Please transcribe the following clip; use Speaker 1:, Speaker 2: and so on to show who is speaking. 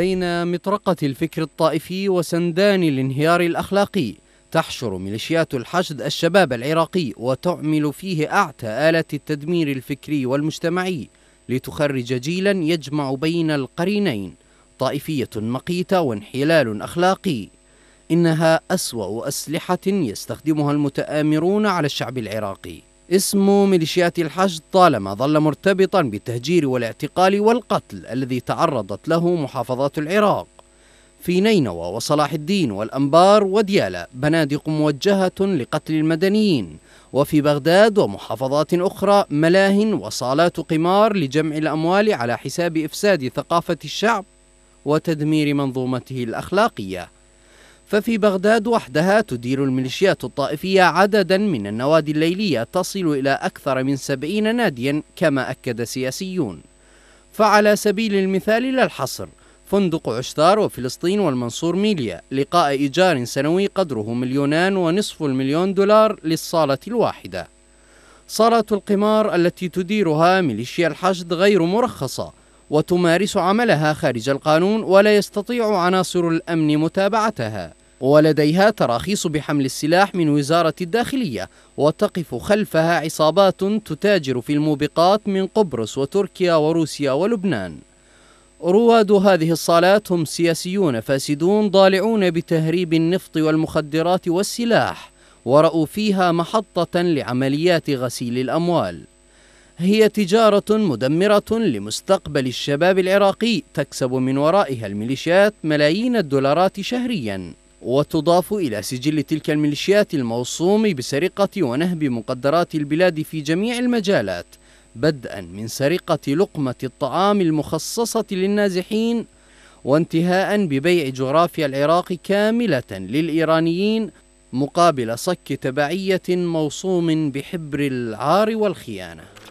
Speaker 1: بين مطرقة الفكر الطائفي وسندان الانهيار الأخلاقي تحشر ميليشيات الحشد الشباب العراقي وتعمل فيه أعتى آلة التدمير الفكري والمجتمعي لتخرج جيلا يجمع بين القرينين طائفية مقيتة وانحلال أخلاقي إنها أسوأ أسلحة يستخدمها المتآمرون على الشعب العراقي اسم ميليشيات الحشد طالما ظل مرتبطا بالتهجير والاعتقال والقتل الذي تعرضت له محافظات العراق في نينوى وصلاح الدين والأنبار وديالى بنادق موجهة لقتل المدنيين وفي بغداد ومحافظات أخرى ملاه وصالات قمار لجمع الأموال على حساب إفساد ثقافة الشعب وتدمير منظومته الأخلاقية ففي بغداد وحدها تدير الميليشيات الطائفية عددا من النوادي الليلية تصل إلى أكثر من سبعين ناديا كما أكد سياسيون فعلى سبيل المثال لا الحصر فندق عشتار وفلسطين والمنصور ميليا لقاء إيجار سنوي قدره مليونان ونصف المليون دولار للصالة الواحدة صالة القمار التي تديرها ميليشيا الحشد غير مرخصة وتمارس عملها خارج القانون ولا يستطيع عناصر الأمن متابعتها ولديها تراخيص بحمل السلاح من وزارة الداخلية وتقف خلفها عصابات تتاجر في الموبقات من قبرص وتركيا وروسيا ولبنان رواد هذه الصالات هم سياسيون فاسدون ضالعون بتهريب النفط والمخدرات والسلاح ورأوا فيها محطة لعمليات غسيل الأموال هي تجارة مدمرة لمستقبل الشباب العراقي تكسب من ورائها الميليشيات ملايين الدولارات شهرياً وتضاف إلى سجل تلك الميليشيات الموصوم بسرقة ونهب مقدرات البلاد في جميع المجالات بدءا من سرقة لقمة الطعام المخصصة للنازحين وانتهاء ببيع جغرافيا العراق كاملة للإيرانيين مقابل صك تبعية موصوم بحبر العار والخيانة